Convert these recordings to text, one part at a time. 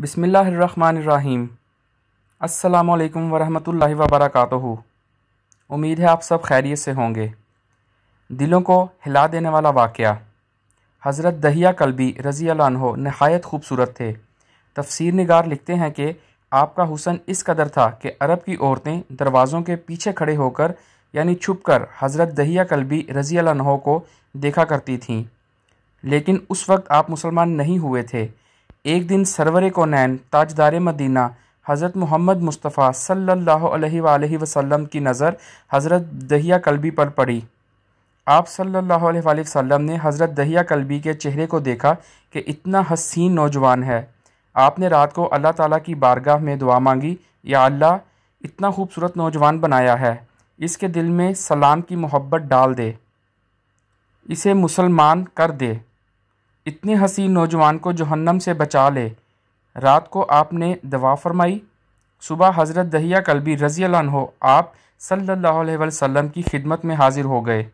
बिसमीम् अल्लाम वरहमल वबरक उम्मीद है आप सब खैरियत से होंगे दिलों को हिला देने वाला वाक़ हज़रत दहिया कलबी रज़ी हो नहायत खूबसूरत थे तफसीर नगार लिखते हैं कि आपका हुसन इस कदर था कि अरब की औरतें दरवाज़ों के पीछे खड़े होकर यानी छुप कर हज़रत दहिया कलबी रज़ी हो को देखा करती थीं लेकिन उस वक्त आप मुसलमान नहीं हुए थे एक दिन सरवर कौनैन ताजदार मदीना हज़रत मोहम्मद मुस्तफ़ा सल्ला वसम की नज़र हज़रत दहिया कलबी पर पड़ी आप सल्ला वसम ने हज़रत दहिया कलबी के चेहरे को देखा कि इतना हसीन नौजवान है आपने रात को अल्लाह ताला की बारगाह में दुआ मांगी या अल्लाह इतना खूबसूरत नौजवान बनाया है इसके दिल में सलाम की मोहब्बत डाल दे इसे मुसलमान कर दे इतने हसीन नौजवान को जहन्नम से बचा ले रात को आपने दवा फरमाई सुबह हज़रत दहिया कलबी रज़ी हो आप सल्लल्लाहु अलैहि वसल्लम की खिदमत में हाजिर हो गए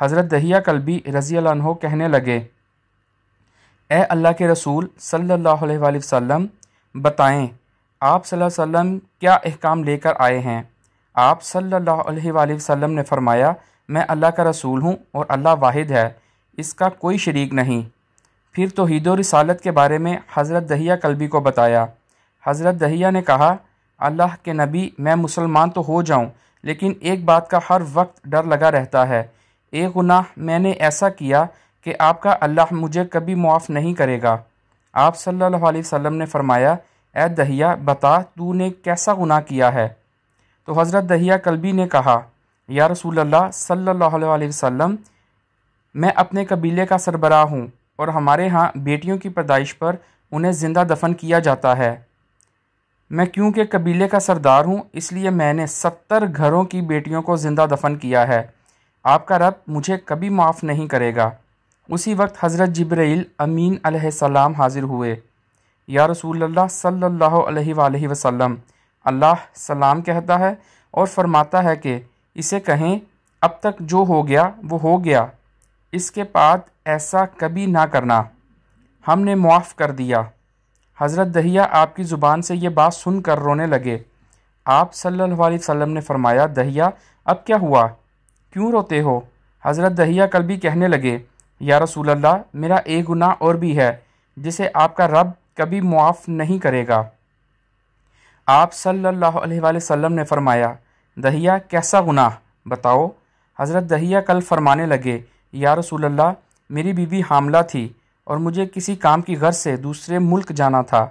हज़रत दहिया कलबी रज़ी हो कहने लगे ए अल्लाह के रसूल सल्लल्लाहु अलैहि वसल्लम बताएं आप सल्लल्लाहु अलैहि वसल्लम क्या अहकाम लेकर आए हैं आप सल्लल्लाहु अलैहि वसल्लम ने फरमाया मैं अल्लाह का रसूल हूँ और अल्लाह वाहिद है इसका कोई शरीक नहीं फिर तोहद रसालत के बारे में हज़रत दहिया कलबी को बताया हज़रत दहिया ने कहा अल्लाह के नबी मैं मुसलमान तो हो जाऊँ लेकिन एक बात का हर वक्त डर लगा रहता है एक गुनाह मैंने ऐसा किया कि आपका अल्लाह मुझे कभी मुआफ़ नहीं करेगा आप सल्लल्लाहु अलैहि वसल्लम ने फ़रमाया ए दहिया बता तू ने कैसा गुनाह किया है तो हज़रत दहिया कलबी ने कहा या रसूल सल्ला वसम मैं अपने कबीले का सरबराह हूँ और हमारे यहाँ बेटियों की पैदाइश पर उन्हें ज़िंदा दफन किया जाता है मैं क्योंकि कबीले का सरदार हूँ इसलिए मैंने सत्तर घरों की बेटियों को ज़िंदा दफन किया है आपका रब मुझे कभी माफ़ नहीं करेगा उसी वक्त हज़रत जब्राइल अमीन अलैहिस्सलाम हाज़िर हुए या रसूल अल्लाह सल्लल्लाहु अलैहि वसल्लम अल्लाह सलाम कहता है और फरमाता है कि इसे कहें अब तक जो हो गया वो हो गया इसके बाद ऐसा कभी ना करना हमने मुआफ़ कर दिया हज़रत दहिया आपकी ज़ुबान से ये बात सुन कर रोने लगे आप सल्लल्लाहु अलैहि वसल्लम ने फरमाया दहिया अब क्या हुआ क्यों रोते हो हज़रत दहिया कल भी कहने लगे या रसूल अल्लाह मेरा एक गुनाह और भी है जिसे आपका रब कभी मुआफ़ नहीं करेगा आप सल्लल्लाहु अलैहि वसल्लम ने फरमाया दहिया कैसा गुनाह बताओ हज़रत दहिया कल फरमाने लगे या रसूलल्लाह मेरी बीवी हामला थी और मुझे किसी काम की गर्ज से दूसरे मुल्क जाना था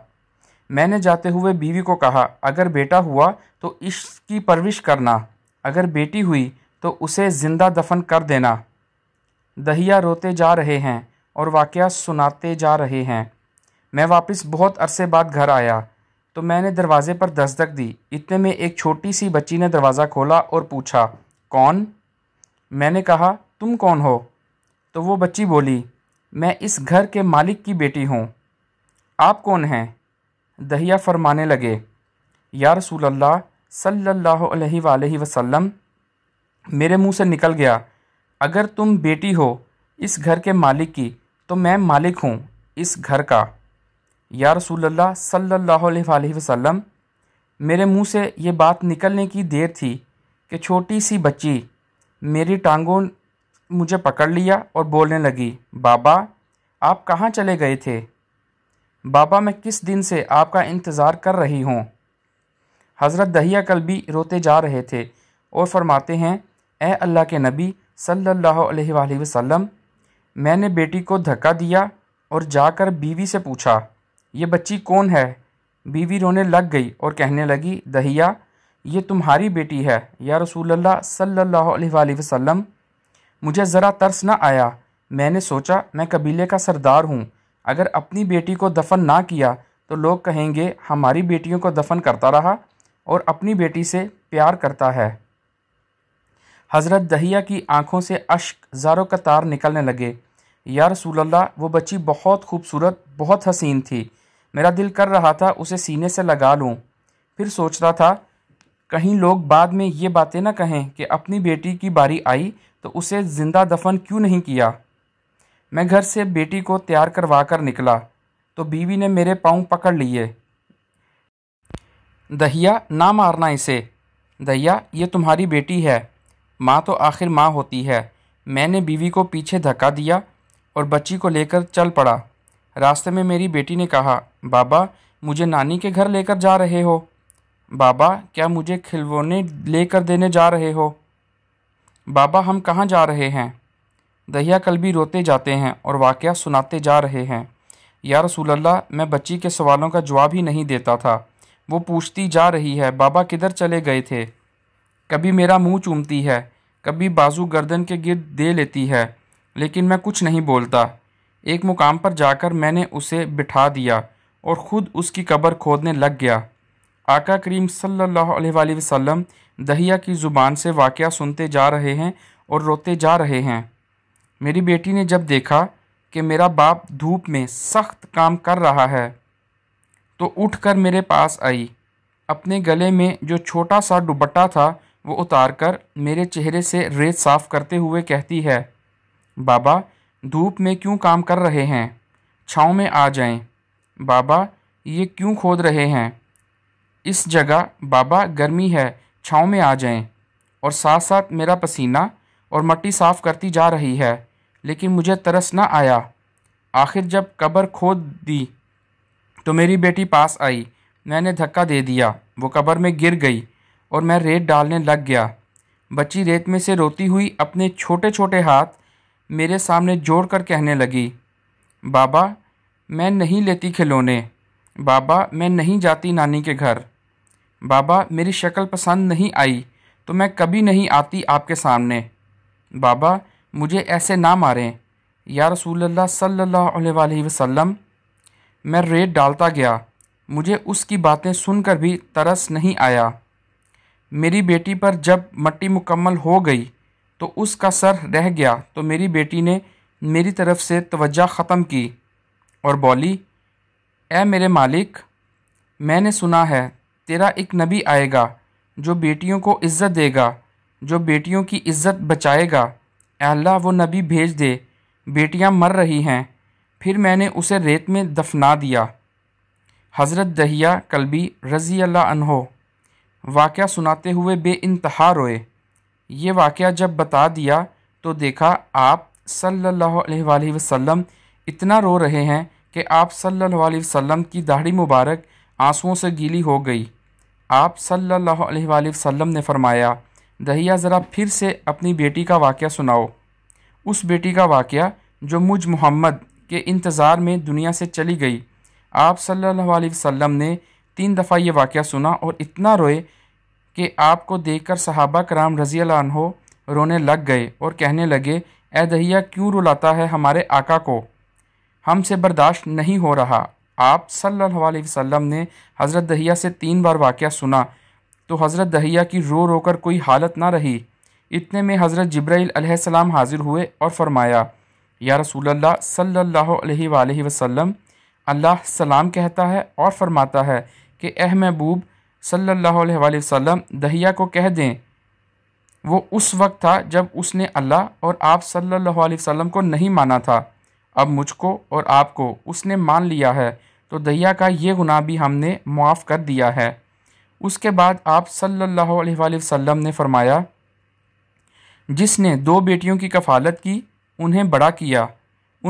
मैंने जाते हुए बीवी को कहा अगर बेटा हुआ तो इसकी परविश करना अगर बेटी हुई तो उसे ज़िंदा दफन कर देना दहिया रोते जा रहे हैं और वाक़ सुनाते जा रहे हैं मैं वापस बहुत अरसे बाद घर आया तो मैंने दरवाज़े पर दस्तक दी इतने में एक छोटी सी बच्ची ने दरवाज़ा खोला और पूछा कौन मैंने कहा तुम कौन हो तो वो बच्ची बोली मैं इस घर के मालिक की बेटी हूँ आप कौन हैं दहिया फरमाने लगे या रसूल अल्लाह सल्ला अलैहि मेरे मुंह से निकल गया अगर तुम बेटी हो इस घर के मालिक की तो मैं मालिक हूँ इस घर का या रसूल अल्लाह सल्ला अलैहि मेरे मुंह से ये बात निकलने की देर थी कि छोटी सी बच्ची मेरी टांगों मुझे पकड़ लिया और बोलने लगी बाबा आप कहाँ चले गए थे बाबा मैं किस दिन से आपका इंतज़ार कर रही हूँ हज़रत दहिया कल भी रोते जा रहे थे और फरमाते हैं ए अल्लाह के नबी सल्लल्लाहु अलैहि वसल्लम मैंने बेटी को धक्का दिया और जाकर बीवी से पूछा ये बच्ची कौन है बीवी रोने लग गई और कहने लगी दहिया ये तुम्हारी बेटी है या रसूल अल्लाह सल्लल्लाहु अलैहि वसल्लम मुझे ज़रा तरस न आया मैंने सोचा मैं कबीले का सरदार हूँ अगर अपनी बेटी को दफन ना किया तो लोग कहेंगे हमारी बेटियों को दफन करता रहा और अपनी बेटी से प्यार करता है हज़रत दहिया की आंखों से अश्क ज़ारो कतार निकलने लगे यार रसूलल्लाह वो बच्ची बहुत खूबसूरत बहुत हसीन थी मेरा दिल कर रहा था उसे सीने से लगा लूँ फिर सोचता था कहीं लोग बाद में ये बातें ना कहें कि अपनी बेटी की बारी आई तो उसे ज़िंदा दफन क्यों नहीं किया मैं घर से बेटी को तैयार करवा कर निकला तो बीवी ने मेरे पाँव पकड़ लिए दहिया ना मारना इसे दहिया ये तुम्हारी बेटी है माँ तो आखिर माँ होती है मैंने बीवी को पीछे धक्का दिया और बच्ची को लेकर चल पड़ा रास्ते में मेरी बेटी ने कहा बाबा मुझे नानी के घर लेकर जा रहे हो बाबा क्या मुझे खिलौने लेकर देने जा रहे हो बाबा हम कहाँ जा रहे हैं दहिया कल भी रोते जाते हैं और वाक़ सुनाते जा रहे हैं या रसूल्ला मैं बच्ची के सवालों का जवाब ही नहीं देता था वो पूछती जा रही है बाबा किधर चले गए थे कभी मेरा मुंह चूमती है कभी बाजू गर्दन के गिरद दे लेती है लेकिन मैं कुछ नहीं बोलता एक मुकाम पर जाकर मैंने उसे बिठा दिया और ख़ुद उसकी कब्र खोदने लग गया आका करीम सल्लल्लाहु अलैहि वसल्लम दहिया की ज़ुबान से वाक़ सुनते जा रहे हैं और रोते जा रहे हैं मेरी बेटी ने जब देखा कि मेरा बाप धूप में सख्त काम कर रहा है तो उठकर मेरे पास आई अपने गले में जो छोटा सा दुबट्टा था वो उतारकर मेरे चेहरे से रेत साफ़ करते हुए कहती है बाबा धूप में क्यों काम कर रहे हैं छाँव में आ जाएं। बाबा ये क्यों खोद रहे हैं इस जगह बाबा गर्मी है छाँव में आ जाएं और साथ साथ मेरा पसीना और मट्टी साफ़ करती जा रही है लेकिन मुझे तरस ना आया आखिर जब कब्र खोद दी तो मेरी बेटी पास आई मैंने धक्का दे दिया वो कब्र में गिर गई और मैं रेत डालने लग गया बच्ची रेत में से रोती हुई अपने छोटे छोटे हाथ मेरे सामने जोड़ कर कहने लगी बाबा मैं नहीं लेती खिलौने बाबा मैं नहीं जाती नानी के घर बाबा मेरी शक्ल पसंद नहीं आई तो मैं कभी नहीं आती आपके सामने बाबा मुझे ऐसे ना मारें या रसूल अल्लाह सल्लल्लाहु अलैहि वसल्लम मैं रेत डालता गया मुझे उसकी बातें सुनकर भी तरस नहीं आया मेरी बेटी पर जब मट्टी मुकम्मल हो गई तो उसका सर रह गया तो मेरी बेटी ने मेरी तरफ़ से तवज्जा ख़त्म की और बोली ए मेरे मालिक मैंने सुना है तेरा एक नबी आएगा जो बेटियों को इज़्ज़त देगा जो बेटियों की इज़्ज़त बचाएगा अल्लाह वो नबी भेज दे बेटियां मर रही हैं फिर मैंने उसे रेत में दफना दिया हज़रत दहिया कलबी रज़ी अल्लाह अनहो वाक़ सुनाते हुए बे इंतहा रोए ये वाक़ जब बता दिया तो देखा आप सल्ला वसम इतना रो रहे हैं कि आप सल्ला वसम की दाढ़ी मुबारक आंसुओं से गीली हो गई आप सल्लल्लाहु अलैहि वसल्लम ने फरमाया दहिया ज़रा फिर से अपनी बेटी का वाक़ सुनाओ उस बेटी का वाक़ जो मुझ मोहम्मद के इंतज़ार में दुनिया से चली गई आप सल्लल्लाहु अलैहि वसल्लम ने तीन दफ़ा ये वाक़ सुना और इतना रोए कि आपको देख कर सहाबा कराम रज़ी हो रोने लग गए और कहने लगे ए दहिया क्यों रुलाता है हमारे आका को हमसे बर्दाश्त नहीं हो रहा आप सल्लल्लाहु अलैहि वसल्लम ने हज़रत दहिया से तीन बार वाक़ सुना तो हज़रत दहिया की रो रोकर कोई हालत ना रही इतने में हज़रत जब्राईसम हाज़िर हुए और फरमाया या रसूल्ला सल्ला वसम अल्लाह सलाम कहता है और फरमाता है कि अह महबूब सल्ला वसम दहिया को कह दें वो उस वक्त था जब उसने अल्लाह और आप सल्ला वसम को नहीं माना था अब मुझको और आपको उसने मान लिया है तो दया का ये गुनाह भी हमने मुआफ़ कर दिया है उसके बाद आप सल्लल्लाहु अलैहि वसल्लम ने फरमाया जिसने दो बेटियों की कफ़ालत की उन्हें बड़ा किया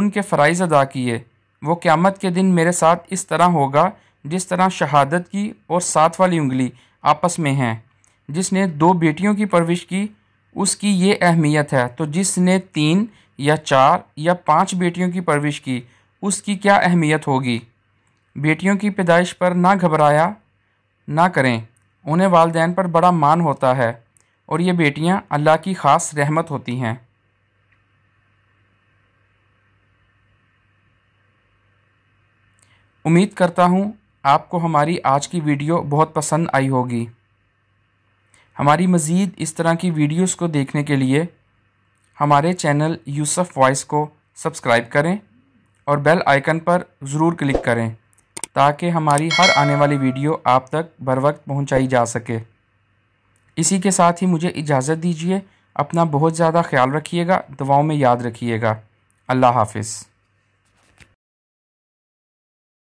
उनके फ़राइज़ अदा किए वो क़्यामत के दिन मेरे साथ इस तरह होगा जिस तरह शहादत की और साथ वाली उंगली आपस में हैं जिसने दो बेटियों की परविश की उसकी ये अहमियत है तो जिसने तीन या चार या पांच बेटियों की परविश की उसकी क्या अहमियत होगी बेटियों की पैदाइश पर ना घबराया ना करें उन्हें वालदेन पर बड़ा मान होता है और ये बेटियां अल्लाह की ख़ास रहमत होती हैं उम्मीद करता हूँ आपको हमारी आज की वीडियो बहुत पसंद आई होगी हमारी मज़ीद इस तरह की वीडियोस को देखने के लिए हमारे चैनल यूसुफ वॉइस को सब्सक्राइब करें और बेल आइकन पर ज़रूर क्लिक करें ताकि हमारी हर आने वाली वीडियो आप तक बर वक्त पहुँचाई जा सके इसी के साथ ही मुझे इजाज़त दीजिए अपना बहुत ज़्यादा ख्याल रखिएगा दवाओं में याद रखिएगा अल्लाह हाफिज़